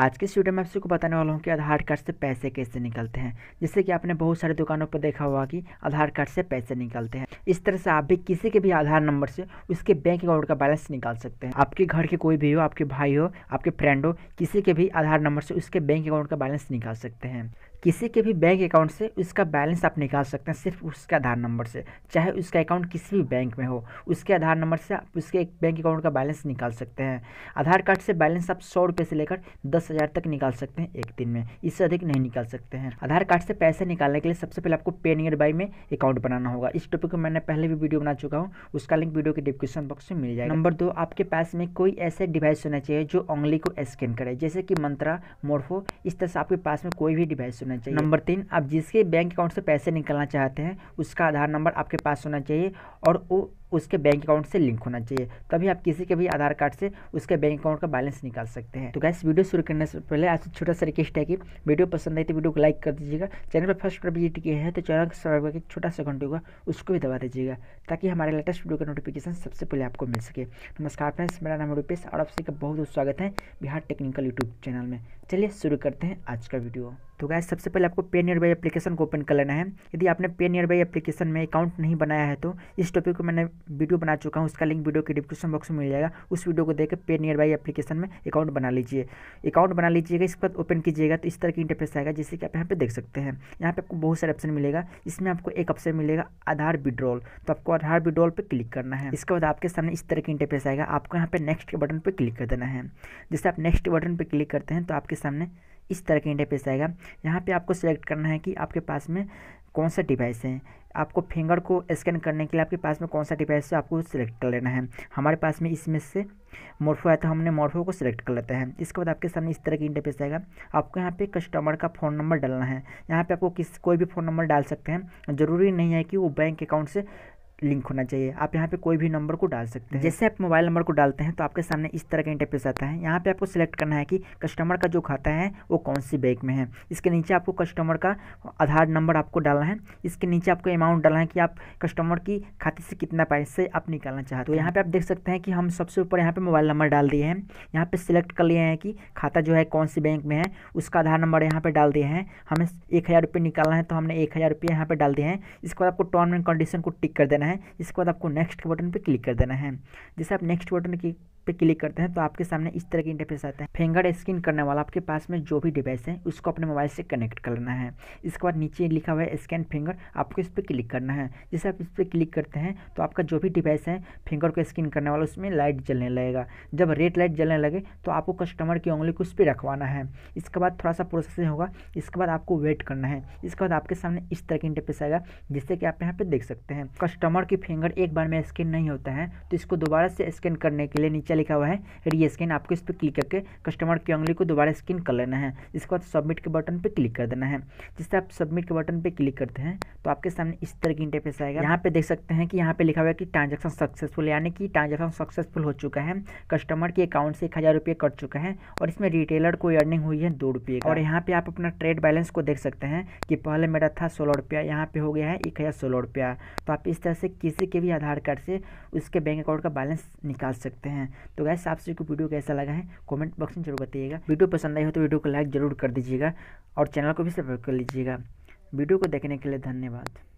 आज के स्टूडियो में आपको बताने वाला हूँ कि आधार कार्ड से पैसे कैसे निकलते हैं जैसे कि आपने बहुत सारी दुकानों पर देखा होगा कि आधार कार्ड से पैसे निकलते हैं इस तरह से आप भी किसी के भी आधार नंबर से उसके बैंक अकाउंट का बैलेंस निकाल सकते हैं आपके घर के कोई भी हो आपके भाई हो आपके फ्रेंड हो किसी के भी आधार नंबर से उसके बैंक अकाउंट का बैलेंस निकाल सकते हैं किसी के भी बैंक अकाउंट से उसका बैलेंस आप निकाल सकते हैं सिर्फ उसके आधार नंबर से चाहे उसका अकाउंट किसी भी बैंक में हो उसके आधार नंबर से आप उसके बैंक अकाउंट का बैलेंस निकाल सकते हैं आधार कार्ड से बैलेंस आप सौ रुपये से लेकर दस हज़ार तक निकाल सकते हैं एक दिन में इससे अधिक नहीं निकाल सकते हैं आधार कार्ड से पैसे निकालने के लिए सबसे पहले आपको पे नियर बाई में अकाउंट बनाना होगा इस टॉपिक को मैंने पहले भी वीडियो बना चुका हूँ उसका लिंक वीडियो के डिस्क्रिप्शन बॉक्स में मिल जाएगा नंबर दो आपके पास में कोई ऐसे डिवाइस होना चाहिए जो ऑंगली को स्कैन करे जैसे कि मंत्रा मोरफो इस तरह से आपके पास में कोई भी डिवाइस होना होना चाहिए नंबर तीन आप जिसके बैंक अकाउंट से पैसे निकालना चाहते हैं उसका आधार नंबर आपके पास होना चाहिए और वो उसके बैंक अकाउंट से लिंक होना चाहिए तभी आप किसी के भी आधार कार्ड से उसके बैंक अकाउंट का बैलेंस निकाल सकते हैं तो गैस वीडियो शुरू करने से पहले आज छोटा सा रिक्वेस्ट है कि वीडियो पसंद आई तो वीडियो को लाइक कर दीजिएगा चैनल पर फर्स्ट पर विजिट किए हैं तो चैनल को सब्सक्राइब करके छोटा सा घंटे होगा उसको भी दबा दीजिएगा ताकि हमारे लेटेस्ट वीडियो का नोटिफिकेशन सबसे पहले आपको मिल सके नमस्कार फ्रेंड्स मेरा नाम रूपेश और आप सभी का बहुत बहुत स्वागत है बिहार टेक्निकल यूट्यूब चैनल में चलिए शुरू करते हैं आज का वीडियो तो गैस सबसे पहले आपको पे नियर बाई एप्लीकेशन को ओपन कर लेना है यदि आपने पे नियर बाई एप्लीकेशन में अकाउंट नहीं बनाया है तो इस टॉपिक को मैंने वीडियो बना चुका हूँ उसका लिंक वीडियो के डिस्क्रिप्शन बॉक्स में मिल जाएगा उस वीडियो को देखकर पे नियर बाई एप्लीकेशन में अकाउंट बना लीजिए अकाउंट बना लीजिएगा इसके बाद ओपन कीजिएगा तो इस तरह की इंटरफेस आएगा जैसे कि आप यहाँ पर देख सकते हैं यहाँ पर आपको बहुत सारे ऑप्शन मिलेगा इसमें आपको एक ऑप्शन मिलेगा आधार विड्रॉल तो आपको आधार विड्रॉल पर क्लिक करना है इसके बाद आपके सामने इस तरह की इंटरफेस आएगा आपको यहाँ पर नेक्स्ट के बटन पर क्लिक कर देना है जैसे आप नेक्स्ट बटन पर क्लिक करते हैं तो आपके सामने इस तरह के इंटरफेस आएगा यहाँ पे आपको सिलेक्ट करना है कि आपके पास में कौन सा डिवाइस है आपको फिंगर को स्कैन करने के लिए आपके पास में कौन सा डिवाइस है तो आपको सिलेक्ट कर लेना है हमारे पास में इसमें से मोर्फो आया था तो हमने मोर्फो को सिलेक्ट कर लेते हैं इसके बाद आपके सामने इस तरह की इंटरफेस आएगा आपको यहाँ पे कस्टमर का फ़ोन नंबर डालना है यहाँ पे आपको किस कोई भी फ़ोन नंबर डाल सकते हैं ज़रूरी नहीं है कि वो बैंक अकाउंट से लिंक होना चाहिए आप यहाँ पे कोई भी नंबर को डाल सकते हैं जैसे आप मोबाइल नंबर को डालते हैं तो आपके सामने इस तरह का इंटरफेस आता है यहाँ पे आपको सिलेक्ट करना है कि कस्टमर का जो खाता है वो कौन सी बैंक में है इसके नीचे आपको कस्टमर का आधार नंबर आपको डालना है इसके नीचे आपको अमाउंट डालना है कि आप कस्टमर की खाते से कितना पैसे आप निकालना चाहते हो तो यहाँ पर आप देख सकते हैं कि हम सबसे ऊपर यहाँ पर मोबाइल नंबर डाल दिए हैं यहाँ पर सिलेक्ट कर लिए हैं कि खाता जो है कौन सी बैंक में है उसका आधार नंबर यहाँ पर डाल दिए हैं हमें एक हज़ार निकालना है तो हमने एक हज़ार रुपये यहाँ पर डाल दिए हैं इसके बाद आपको टर्म एंड कंडीशन को टिक कर देना है है इसके बाद आपको नेक्स्ट के बटन पर क्लिक कर देना है जैसे आप नेक्स्ट बटन की पे क्लिक करते हैं तो आपके सामने इस तरह की इंटरफेस आता है फिंगर स्कैन करने वाला आपके पास में जो भी डिवाइस है उसको अपने मोबाइल से कनेक्ट करना है इसके बाद नीचे लिखा हुआ है स्कैन फिंगर आपको इस पर क्लिक करना है जैसे आप इस पर क्लिक करते हैं तो आपका जो भी डिवाइस है फिंगर को स्कैन करने वाला उसमें लाइट जलने लगेगा जब रेड लाइट जलने लगे तो आपको कस्टमर की उंगली को उस पर रखवाना है इसके बाद थोड़ा सा प्रोसेसिंग होगा इसके बाद आपको वेट करना है इसके बाद आपके सामने इस तरह की इंटरफेस आएगा जिससे कि आप यहाँ पर देख सकते हैं कस्टमर की फिंगर एक बार में स्कैन नहीं होता है तो इसको दोबारा से स्कैन करने के लिए नीचे नीचे लिखा हुआ है री स्कैन आपको इस पर क्लिक करके कस्टमर की उंगली को दोबारा स्कैन कर लेना है इसके बाद सबमिट के बटन पर क्लिक कर देना है जिससे आप सबमिट के बटन पर क्लिक करते हैं तो आपके सामने इस तरह की इंटरफेस आएगा यहाँ पे देख सकते हैं कि यहाँ पे लिखा हुआ है कि ट्रांजेक्शन सक्सेसफुल यानी कि ट्रांजेक्शन सक्सेसफुल हो चुका है कस्टमर के अकाउंट से एक हज़ार रुपये कट चुका है और इसमें रिटेलर को अर्निंग हुई है दो रुपये और यहाँ पे आप अपना ट्रेड बैलेंस को देख सकते हैं कि पहले मेरा था सोलह रुपया यहाँ पे हो गया है एक हज़ार सोलह रुपया तो आप इस तरह से किसी के भी आधार कार्ड से उसके बैंक अकाउंट का बैलेंस निकाल सकते हैं तो गैस आप सभी को वीडियो कैसा लगा है कमेंट बॉक्स में जरूर बताइएगा वीडियो पसंद आई हो तो वीडियो को लाइक जरूर कर दीजिएगा और चैनल को भी सब्सक्राइब कर लीजिएगा वीडियो को देखने के लिए धन्यवाद